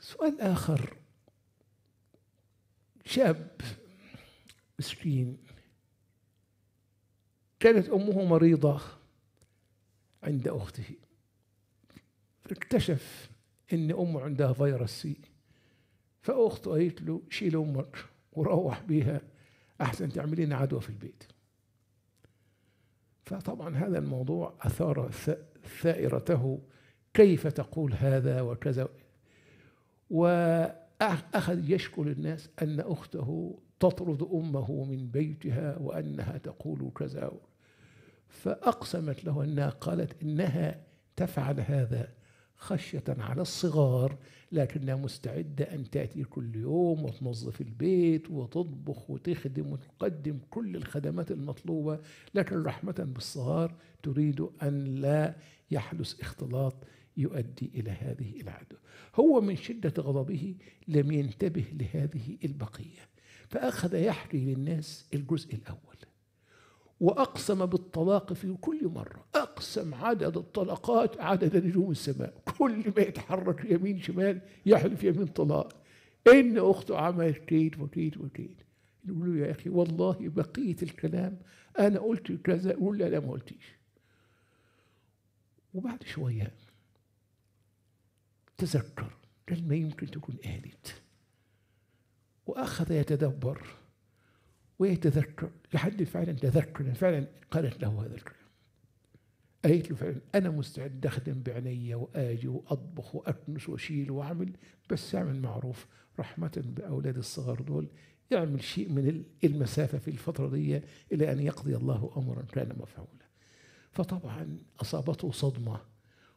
سؤال آخر شاب مسكين كانت أمه مريضة عند أخته اكتشف إن أمه عندها فيروس سي فأخته قالت له شيل أمك وروح بيها أحسن تعملي لنا عدوى في البيت فطبعا هذا الموضوع أثار ثائرته كيف تقول هذا وكذا وأخذ يشكل الناس أن أخته تطرد أمه من بيتها وأنها تقول كذا فأقسمت له أنها قالت إنها تفعل هذا خشية على الصغار لكنها مستعدة أن تأتي كل يوم وتنظف البيت وتطبخ وتخدم وتقدم كل الخدمات المطلوبة لكن رحمة بالصغار تريد أن لا يحدث اختلاط يؤدي إلى هذه العدوى هو من شدة غضبه لم ينتبه لهذه البقية فأخذ يحري للناس الجزء الأول وأقسم بالطلاق في كل مرة أقسم عدد الطلقات عدد نجوم السماء كل ما يتحرك يمين شمال يحلف يمين طلاق إن أخته عملت كيت وكيت وكيت يقول له يا أخي والله بقية الكلام أنا قلت كذا ولا لا ما قلتيش وبعد شوية تذكر قال ما يمكن تكون قالت وأخذ يتدبر ويتذكر لحد فعلا تذكر فعلا قالت له هذا الكلام قالت له فعلا أنا مستعد أخدم بعيني وآجي وأطبخ وأكنس وأشيل وأعمل بس أعمل معروف رحمة بأولاد الصغار دول يعمل شيء من المسافة في الفترة دي إلى أن يقضي الله أمرا كان مفعولا فطبعا أصابته صدمة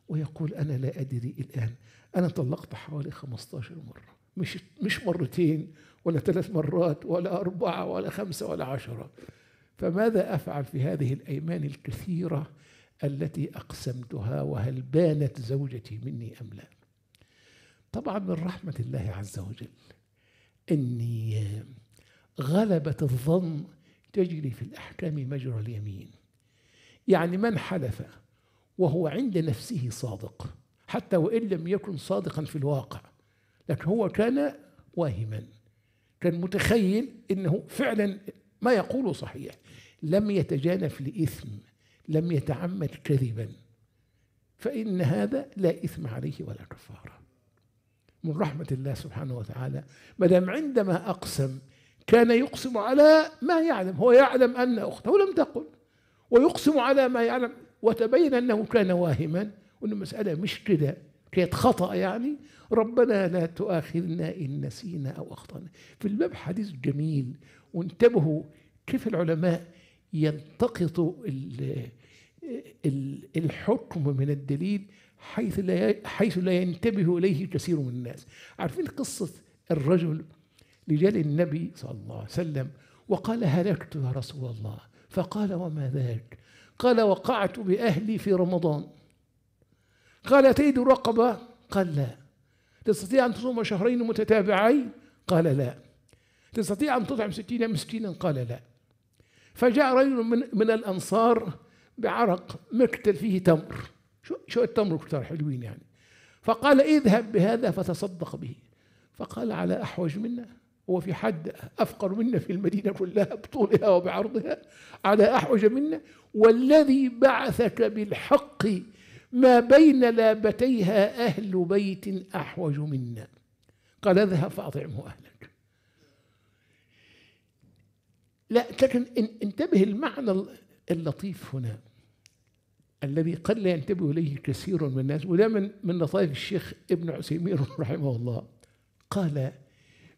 ويقول أنا لا أدري الآن أنا طلقت حوالي 15 مرة مش مش مرتين ولا ثلاث مرات ولا أربعة ولا خمسة ولا عشرة فماذا أفعل في هذه الأيمان الكثيرة التي أقسمتها وهل بانت زوجتي مني أم لا طبعا من رحمة الله عز وجل أني غلبة الظن تجري في الأحكام مجرى اليمين يعني من حلف وهو عند نفسه صادق حتى وان لم يكن صادقا في الواقع لكن هو كان واهما كان متخيل انه فعلا ما يقوله صحيح لم يتجانف لاثم لم يتعمد كذبا فان هذا لا اثم عليه ولا كفاره من رحمه الله سبحانه وتعالى ما دام عندما اقسم كان يقسم على ما يعلم هو يعلم ان اخته لم تقل ويقسم على ما يعلم وتبين أنه كان واهما وأن المسألة مش كده كانت خطأ يعني ربنا لا تؤاخذنا إن نسينا أو أخطأنا في الباب حديث جميل وانتبهوا كيف العلماء يلتقطوا الحكم من الدليل حيث لا حيث لا ينتبه اليه كثير من الناس عارفين قصه الرجل لجل النبي صلى الله عليه وسلم وقال هلكت يا رسول الله فقال وما ذاك قال وقعت بأهلي في رمضان قال تجد رقبة قال لا تستطيع أن تصوم شهرين متتابعين قال لا تستطيع أن تطعم ستين مسكينا قال لا فجاء رجل من, من الأنصار بعرق مكتل فيه تمر شو, شوية تمر كتار حلوين يعني فقال اذهب بهذا فتصدق به فقال على أحوج منا هو في حد أفقر منا في المدينة كلها بطولها وبعرضها على أحوج منا والذي بعثك بالحق ما بين لابتيها أهل بيت أحوج منا قال اذهب فأطعمه أهلك لا لكن انتبه المعنى اللطيف هنا الذي قد لا ينتبه إليه كثير من الناس وده من من لطائف الشيخ ابن عثيمين رحمه الله قال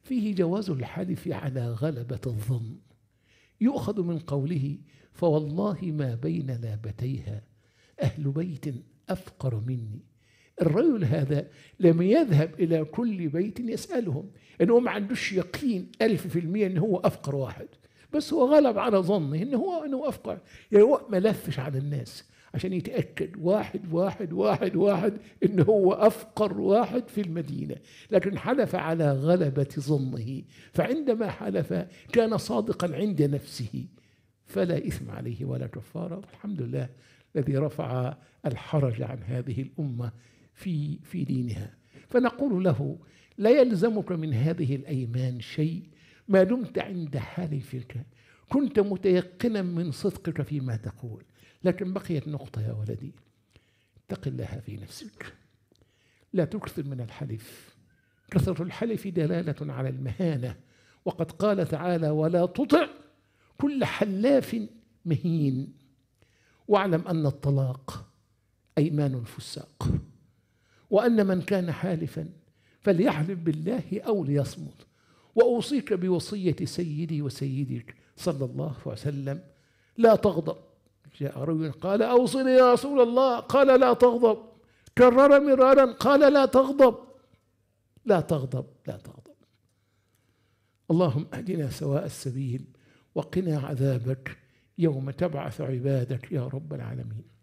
فيه جواز الحلف على غلبة الظن يؤخذ من قوله فوالله ما بين لابتيها أهل بيت أفقر مني الرجل هذا لم يذهب إلى كل بيت يسألهم إن هو ما عندوش يقين ألف في المية إن هو أفقر واحد بس هو غلب على ظنه إن هو إنه أفقر يعني هو ما لفش على الناس عشان يتأكد واحد واحد واحد واحد إن هو أفقر واحد في المدينة لكن حلف على غلبة ظنه فعندما حلف كان صادقا عند نفسه فلا إثم عليه ولا كفارة والحمد لله الذي رفع الحرج عن هذه الأمة في في دينها فنقول له لا يلزمك من هذه الأيمان شيء ما دمت عند حالفك كنت متيقنا من صدقك فيما تقول لكن بقيت نقطة يا ولدي اتق الله في نفسك لا تكثر من الحلف كثرة الحلف دلالة على المهانة وقد قال تعالى ولا تطع كل حلاف مهين واعلم أن الطلاق أيمان الفساق وأن من كان حالفا فليحلف بالله أو ليصمت وأوصيك بوصية سيدي وسيدك صلى الله عليه وسلم لا تغضب جاء رجل قال أوصني يا رسول الله قال لا تغضب كرر مرارا قال لا تغضب لا تغضب لا تغضب اللهم اهدنا سواء السبيل وقنا عذابك يوم تبعث عبادك يا رب العالمين